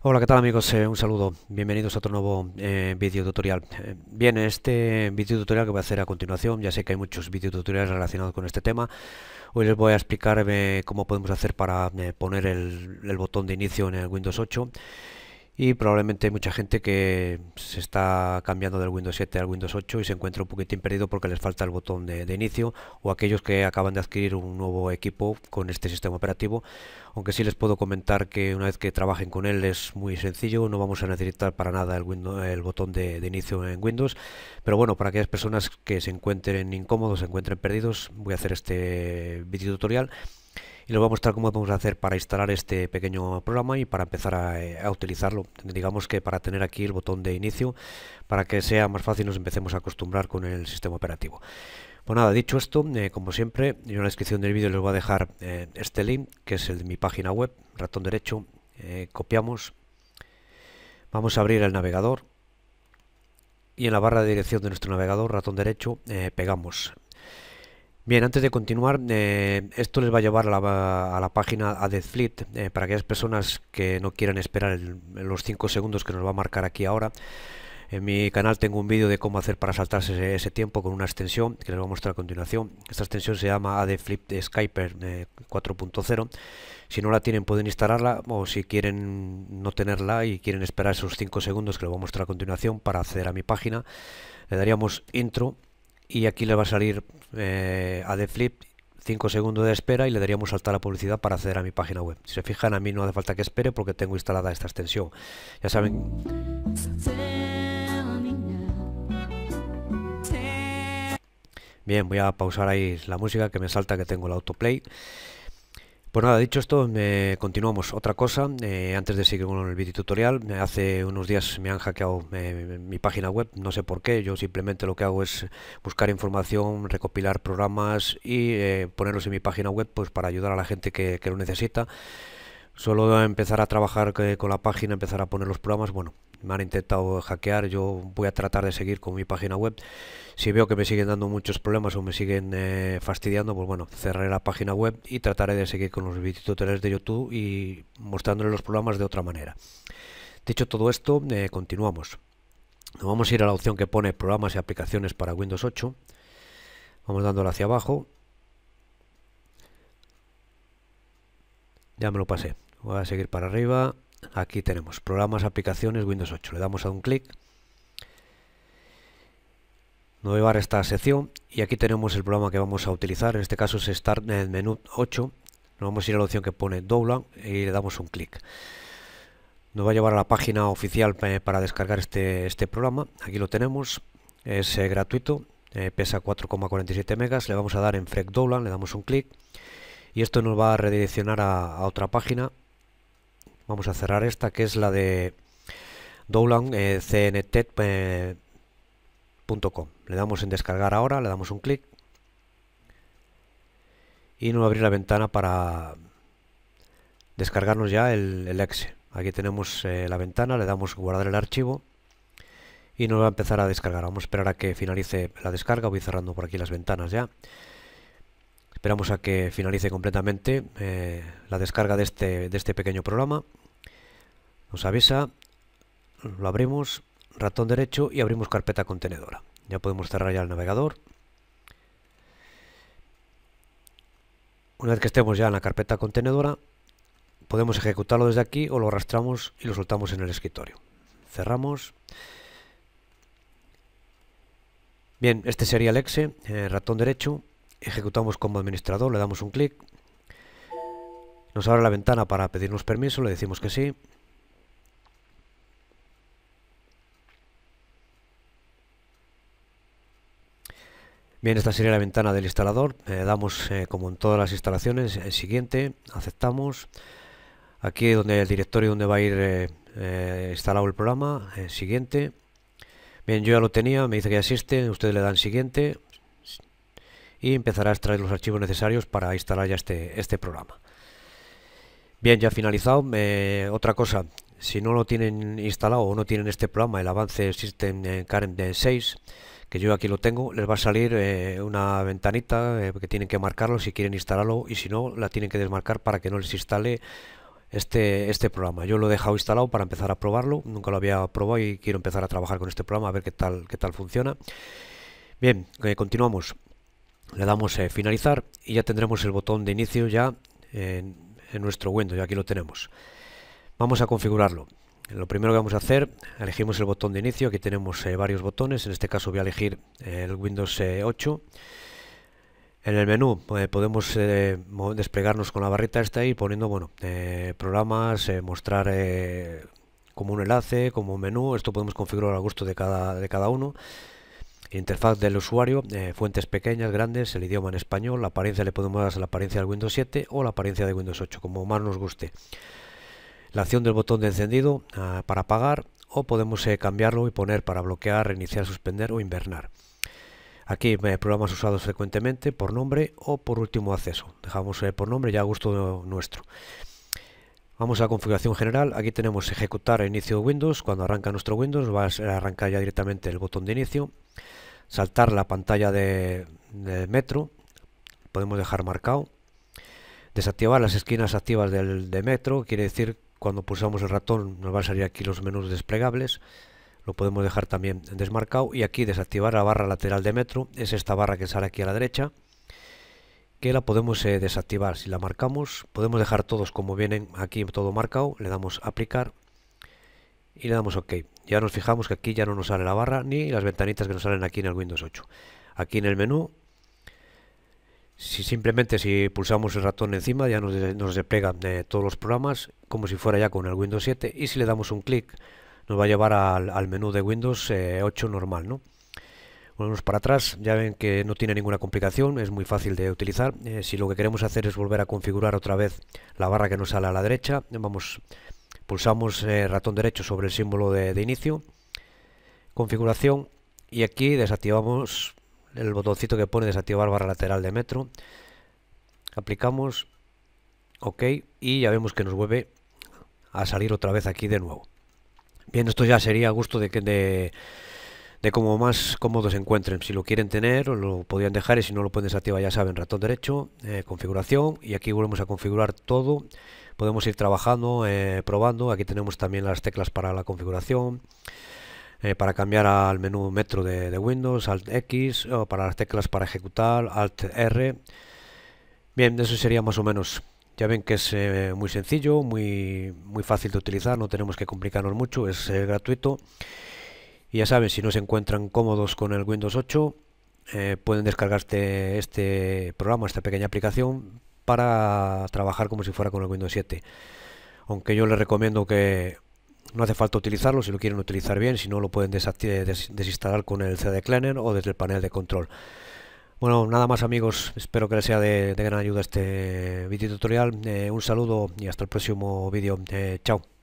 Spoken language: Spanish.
Hola, ¿qué tal amigos? Eh, un saludo. Bienvenidos a otro nuevo eh, vídeo tutorial. Eh, bien, este vídeo tutorial que voy a hacer a continuación, ya sé que hay muchos vídeo tutoriales relacionados con este tema. Hoy les voy a explicar eh, cómo podemos hacer para poner el, el, botón de inicio en el Windows 8 y probablemente hay mucha gente que se está cambiando del Windows 7 al Windows 8 y se encuentra un poquitín perdido porque les falta el botón de, inicio o aquellos que acaban de adquirir un nuevo equipo con este sistema operativo aunque sí les puedo comentar que una vez que trabajen con él es muy sencillo no vamos a necesitar para nada el, botón de, inicio en Windows pero bueno para aquellas personas que se encuentren incómodos se encuentren perdidos voy a hacer este video tutorial y les voy a mostrar cómo podemos hacer para instalar este pequeño programa y para empezar eh, a, utilizarlo. Digamos que para tener aquí el botón de inicio, para que sea más fácil nos empecemos a acostumbrar con el sistema operativo. Pues nada, dicho esto, eh, como siempre, en la descripción del vídeo les voy a dejar eh, este link, que es el de mi página web, ratón derecho, copiamos, vamos a abrir el navegador y en la barra de dirección de nuestro navegador, ratón derecho, pegamos Bien, antes de continuar, eh, esto les va a llevar a la, página a eh, para aquellas personas que no quieran esperar los 5 segundos que nos va a marcar aquí ahora. En mi canal tengo un vídeo de cómo hacer para saltarse ese, tiempo con una extensión que les voy a mostrar a continuación. Esta extensión se llama AD Skyper 4.0. Eh, si no la tienen pueden instalarla o si quieren no tenerla y quieren esperar esos 5 segundos que les voy a mostrar a continuación para acceder a mi página, le daríamos intro y aquí le va a salir eh, a The Flip 5 segundos de espera y le daríamos saltar la publicidad para acceder a mi página web. Si se fijan, a mí no hace falta que espere porque tengo instalada esta extensión. Ya saben... Bien, voy a pausar ahí la música que me salta que tengo el autoplay. Pues nada, dicho esto, eh, continuamos. Otra cosa, eh, antes de seguir con el video tutorial, eh, hace unos días me han hackeado mi página web, no sé por qué, yo simplemente lo que hago es buscar información, recopilar programas y ponerlos en mi página web pues para ayudar a la gente que, que lo necesita. Solo empezar a trabajar con la página, empezar a poner los programas, bueno, me han intentado hackear, yo voy a tratar de seguir con mi página web. Si veo que me siguen dando muchos problemas o me siguen eh, fastidiando, pues bueno, cerraré la página web y trataré de seguir con los tutoriales de YouTube y mostrándole los programas de otra manera. Dicho todo esto, eh, continuamos. Vamos a ir a la opción que pone programas y aplicaciones para Windows 8. Vamos dándole hacia abajo. Ya me lo pasé. Voy a seguir para arriba. Aquí tenemos programas, aplicaciones, Windows 8. Le damos a un clic. Nos llevar a esta sección y aquí tenemos el programa que vamos a utilizar. En este caso es start el Menú 8. Nos vamos a ir a la opción que pone Download y le damos un clic. Nos va a llevar a la página oficial eh, para descargar este, este programa. Aquí lo tenemos. Es eh, gratuito. Eh, pesa 4,47 megas. Le vamos a dar en Frec Download. Le damos un clic. Y esto nos va a redireccionar a otra página Vamos a cerrar esta que es la de dowlandcnt.com. Eh, eh, le damos en descargar ahora, le damos un clic y nos va a abrir la ventana para descargarnos ya el, exe. Aquí tenemos eh, la ventana, le damos guardar el archivo y nos va a empezar a descargar. Vamos a esperar a que finalice la descarga, voy cerrando por aquí las ventanas ya. Esperamos a que finalice completamente la descarga de este, de este pequeño programa. Nos avisa, lo abrimos, ratón derecho y abrimos carpeta contenedora. Ya podemos cerrar ya el navegador. Una vez que estemos ya en la carpeta contenedora, podemos ejecutarlo desde aquí o lo arrastramos y lo soltamos en el escritorio. Cerramos. Bien, este sería el exe, eh, ratón derecho, ejecutamos como administrador, le damos un clic, nos abre la ventana para pedirnos permiso, le decimos que sí, Bien, esta sería la ventana del instalador. Eh, damos, eh, como en todas las instalaciones, el siguiente, aceptamos. Aquí donde el directorio donde va a ir eh, instalado el programa, el siguiente. Bien, yo ya lo tenía, me dice que ya existe, ustedes le dan siguiente y empezará a extraer los archivos necesarios para instalar ya este, este programa. Bien, ya finalizado. otra cosa, si no lo tienen instalado o no tienen este programa, el avance System Current 6, que yo aquí lo tengo, les va a salir eh, una ventanita eh, que tienen que marcarlo si quieren instalarlo y si no, la tienen que desmarcar para que no les instale este, este programa. Yo lo he dejado instalado para empezar a probarlo, nunca lo había probado y quiero empezar a trabajar con este programa a ver qué tal, qué tal funciona. Bien, eh, continuamos. Le damos a finalizar y ya tendremos el botón de inicio ya en, nuestro Windows, y aquí lo tenemos. Vamos a configurarlo. Lo primero que vamos a hacer, elegimos el botón de inicio, aquí tenemos eh, varios botones, en este caso voy a elegir eh, el Windows 8. Eh, en el menú podemos desplegarnos con la barrita esta y poniendo bueno, programas, mostrar como un enlace, como un menú, esto podemos configurar a gusto de cada, de cada uno. Interfaz del usuario, fuentes pequeñas, grandes, el idioma en español, la apariencia le podemos dar la apariencia del Windows 7 o la apariencia de Windows 8, como más nos guste la acción del botón de encendido ah, para apagar o podemos eh, cambiarlo y poner para bloquear, reiniciar, suspender o invernar. Aquí eh, programas usados frecuentemente por nombre o por último acceso. Dejamos eh, por nombre ya a gusto nuestro. Vamos a configuración general. Aquí tenemos ejecutar inicio de Windows. Cuando arranca nuestro Windows va a arrancar ya directamente el botón de inicio. Saltar la pantalla de, metro. Podemos dejar marcado desactivar las esquinas activas del de metro quiere decir cuando pulsamos el ratón nos van a salir aquí los menús desplegables. Lo podemos dejar también desmarcado y aquí desactivar la barra lateral de metro. Es esta barra que sale aquí a la derecha que la podemos eh, desactivar. Si la marcamos, podemos dejar todos como vienen aquí todo marcado. Le damos aplicar y le damos OK. Ya nos fijamos que aquí ya no nos sale la barra ni las ventanitas que nos salen aquí en el Windows 8. Aquí en el menú si simplemente si pulsamos el ratón encima ya nos, nos de todos los programas como si fuera ya con el Windows 7 y si le damos un clic nos va a llevar al, menú de Windows 8 eh, normal, ¿no? Volvemos pues para atrás, ya ven que no tiene ninguna complicación, es muy fácil de utilizar. Eh, si lo que queremos hacer es volver a configurar otra vez la barra que nos sale a la derecha, vamos, pulsamos el eh, ratón derecho sobre el símbolo de, de inicio, configuración y aquí desactivamos el botoncito que pone desactivar barra lateral de metro. Aplicamos OK y ya vemos que nos vuelve a salir otra vez aquí de nuevo. Bien, esto ya sería a gusto de, de, de como más cómodo se encuentren. Si lo quieren tener, lo podrían dejar y si no lo pueden desactivar, ya saben, ratón derecho, eh, configuración y aquí volvemos a configurar todo. Podemos ir trabajando, eh, probando. Aquí tenemos también las teclas para la configuración. Eh, para cambiar al menú metro de, Windows, Alt X o para las teclas para ejecutar, Alt R. Bien, eso sería más o menos. Ya ven que es eh, muy sencillo, muy, muy fácil de utilizar, no tenemos que complicarnos mucho, es eh, gratuito. Y ya saben, si no se encuentran cómodos con el Windows 8, pueden descargarte este programa, esta pequeña aplicación, para trabajar como si fuera con el Windows 7 aunque yo les recomiendo que no hace falta utilizarlo si lo quieren utilizar bien, si no lo pueden desinstalar con el CD Cleaner o desde el panel de control. Bueno, nada más amigos, espero que les sea de, gran ayuda este video tutorial. Eh, un saludo y hasta el próximo vídeo. Eh, chao.